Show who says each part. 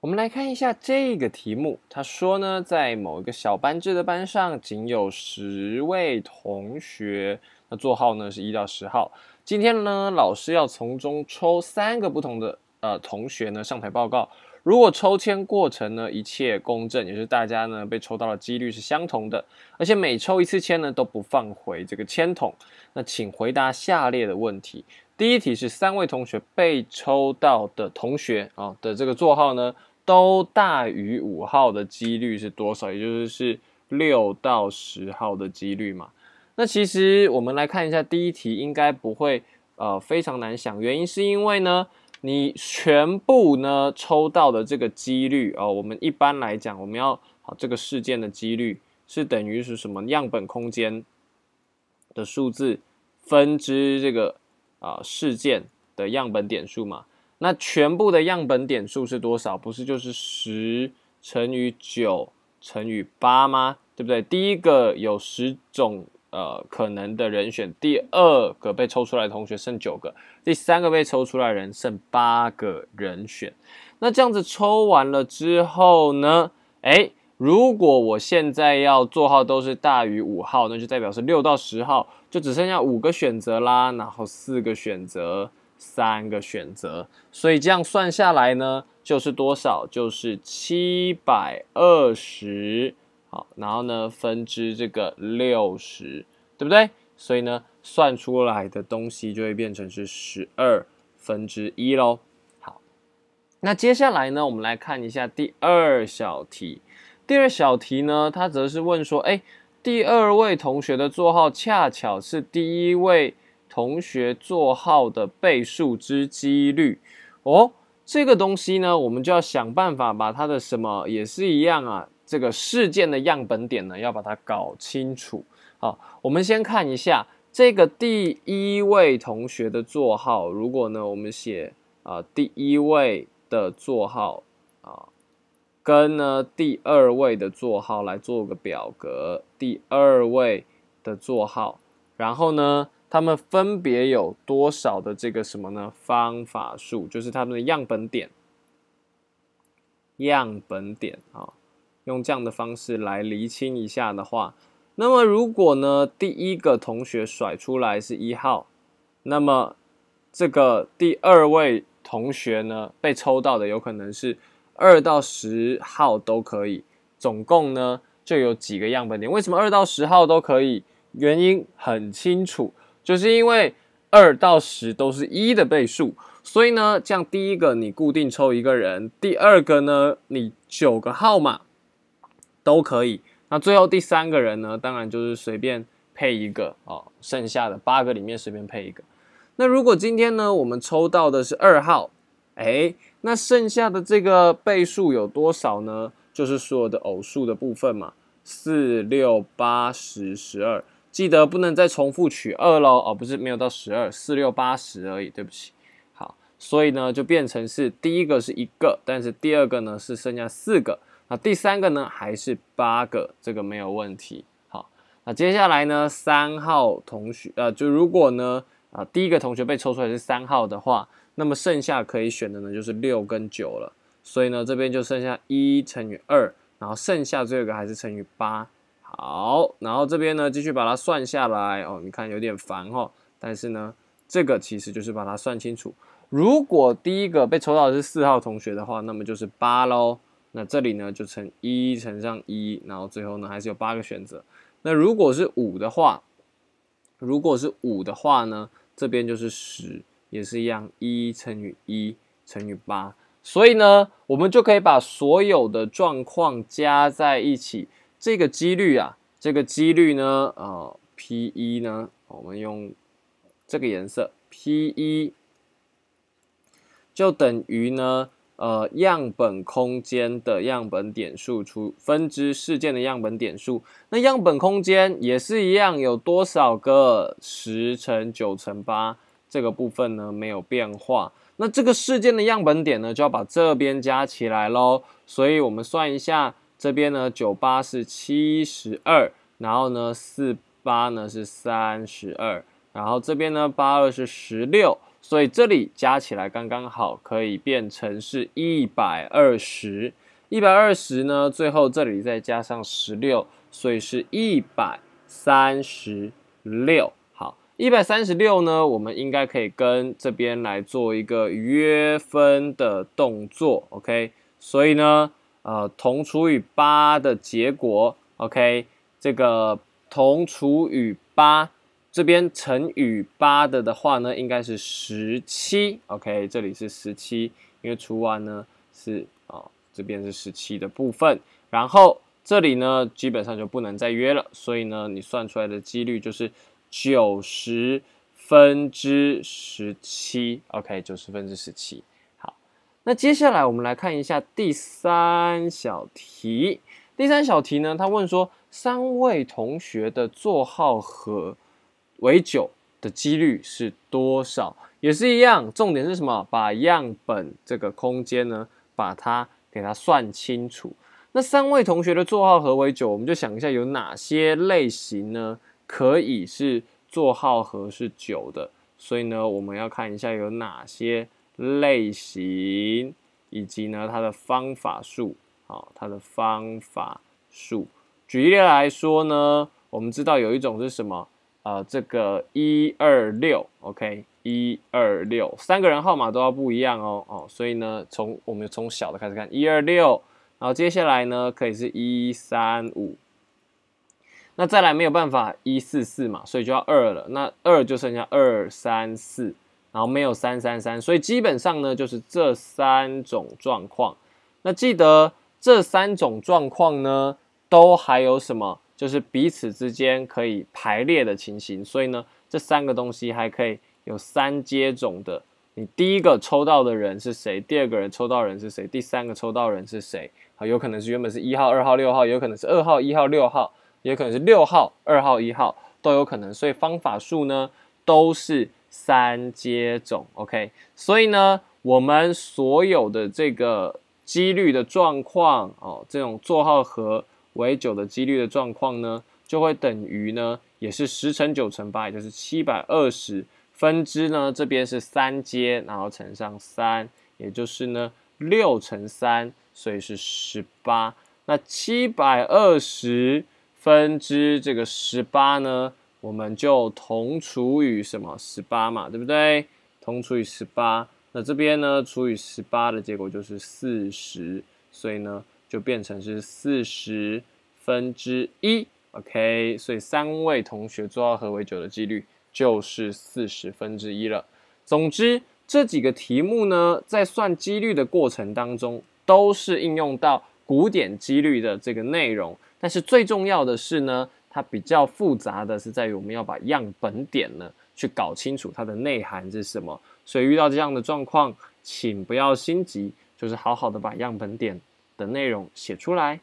Speaker 1: 我们来看一下这个题目。他说呢，在某一个小班制的班上，仅有十位同学，那座号呢是一到十号。今天呢，老师要从中抽三个不同的呃同学呢上台报告。如果抽签过程呢一切公正，也是大家呢被抽到的几率是相同的，而且每抽一次签呢都不放回这个签筒。那请回答下列的问题。第一题是三位同学被抽到的同学啊的这个座号呢？都大于五号的几率是多少？也就是是六到十号的几率嘛？那其实我们来看一下第一题，应该不会呃非常难想，原因是因为呢，你全部呢抽到的这个几率哦，我们一般来讲，我们要好这个事件的几率是等于是什么样本空间的数字分之这个啊事件的样本点数嘛？那全部的样本点数是多少？不是就是十乘以九乘以八吗？对不对？第一个有十种呃可能的人选，第二个被抽出来同学剩九个，第三个被抽出来人剩八个人选。那这样子抽完了之后呢？诶，如果我现在要座号都是大于五号，那就代表是六到十号，就只剩下五个选择啦，然后四个选择。三个选择，所以这样算下来呢，就是多少？就是七百二十。好，然后呢，分之这个六十，对不对？所以呢，算出来的东西就会变成是十二分之一喽。好，那接下来呢，我们来看一下第二小题。第二小题呢，它则是问说，哎，第二位同学的座号恰巧是第一位。同学座号的倍数之几率哦，这个东西呢，我们就要想办法把它的什么也是一样啊。这个事件的样本点呢，要把它搞清楚好，我们先看一下这个第一位同学的座号，如果呢，我们写啊，第一位的座号啊，跟呢第二位的座号来做个表格，第二位的座号，然后呢。他们分别有多少的这个什么呢？方法数就是他们的样本点，样本点啊，用这样的方式来厘清一下的话，那么如果呢第一个同学甩出来是一号，那么这个第二位同学呢被抽到的有可能是二到十号都可以，总共呢就有几个样本点？为什么二到十号都可以？原因很清楚。就是因为二到十都是一的倍数，所以呢，这样第一个你固定抽一个人，第二个呢，你九个号码都可以。那最后第三个人呢，当然就是随便配一个啊，剩下的八个里面随便配一个。那如果今天呢，我们抽到的是二号，哎，那剩下的这个倍数有多少呢？就是所有的偶数的部分嘛，四、六、八、十、十二。记得不能再重复取二喽，哦，不是没有到十二，四六八十而已，对不起。好，所以呢就变成是第一个是一个，但是第二个呢是剩下四个，那第三个呢还是八个，这个没有问题。好，那接下来呢三号同学，呃，就如果呢啊第一个同学被抽出来是三号的话，那么剩下可以选的呢就是六跟九了，所以呢这边就剩下一乘以二，然后剩下最后一个还是乘以八。好，然后这边呢，继续把它算下来哦。你看有点烦哦，但是呢，这个其实就是把它算清楚。如果第一个被抽到的是四号同学的话，那么就是八喽。那这里呢，就乘一乘上一，然后最后呢，还是有八个选择。那如果是五的话，如果是五的话呢，这边就是十，也是一样一乘以一乘以八。所以呢，我们就可以把所有的状况加在一起。这个几率啊，这个几率呢，呃，P E 呢，我们用这个颜色，P E 就等于呢，呃，样本空间的样本点数除分支事件的样本点数。那样本空间也是一样，有多少个十乘九乘八这个部分呢没有变化。那这个事件的样本点呢，就要把这边加起来喽。所以我们算一下。这边呢，九八是七十二，然后呢，四八呢是三十二，然后这边呢，八二是十六，所以这里加起来刚刚好，可以变成是一百二十。一百二十呢，最后这里再加上十六，所以是一百三十六。好，一百三十六呢，我们应该可以跟这边来做一个约分的动作，OK？所以呢。呃，同除以八的结果，OK，这个同除以八，这边乘以八的的话呢，应该是十七，OK，这里是十七，因为除完呢是啊，这边是十七的部分，然后这里呢基本上就不能再约了，所以呢你算出来的几率就是九十分之十七，OK，九十分之十七。那接下来我们来看一下第三小题。第三小题呢，他问说，三位同学的座号和为九的几率是多少？也是一样，重点是什么？把样本这个空间呢，把它给它算清楚。那三位同学的座号和为九，我们就想一下有哪些类型呢？可以是座号和是九的，所以呢，我们要看一下有哪些。类型以及呢它的方法数，好，它的方法数。举例来说呢，我们知道有一种是什么，呃，这个一二六，OK，一二六，三个人号码都要不一样哦，哦，所以呢，从我们从小的开始看，一二六，然后接下来呢可以是一三五，那再来没有办法一四四嘛，所以就要二了，那二就剩下二三四。然后没有三三三，所以基本上呢就是这三种状况。那记得这三种状况呢，都还有什么？就是彼此之间可以排列的情形。所以呢，这三个东西还可以有三接种的。你第一个抽到的人是谁？第二个人抽到人是谁？第三个抽到人是谁？啊，有可能是原本是一号、二号、六号，有可能是二号、一号、六号，也可能是六号、二号、一号，都有可能。所以方法数呢都是。三接种，OK，所以呢，我们所有的这个几率的状况哦，这种座号和为九的几率的状况呢，就会等于呢，也是十乘九乘八，也就是七百二十分之呢，这边是三阶，然后乘上三，也就是呢六乘三，所以是十八。那七百二十分之这个十八呢？我们就同除以什么十八嘛，对不对？同除以十八，那这边呢除以十八的结果就是四十，所以呢就变成是四十分之一。OK，所以三位同学做到合为九的几率就是四十分之一了。总之这几个题目呢，在算几率的过程当中，都是应用到古典几率的这个内容。但是最重要的是呢。它比较复杂的是在于我们要把样本点呢去搞清楚它的内涵是什么，所以遇到这样的状况，请不要心急，就是好好的把样本点的内容写出来。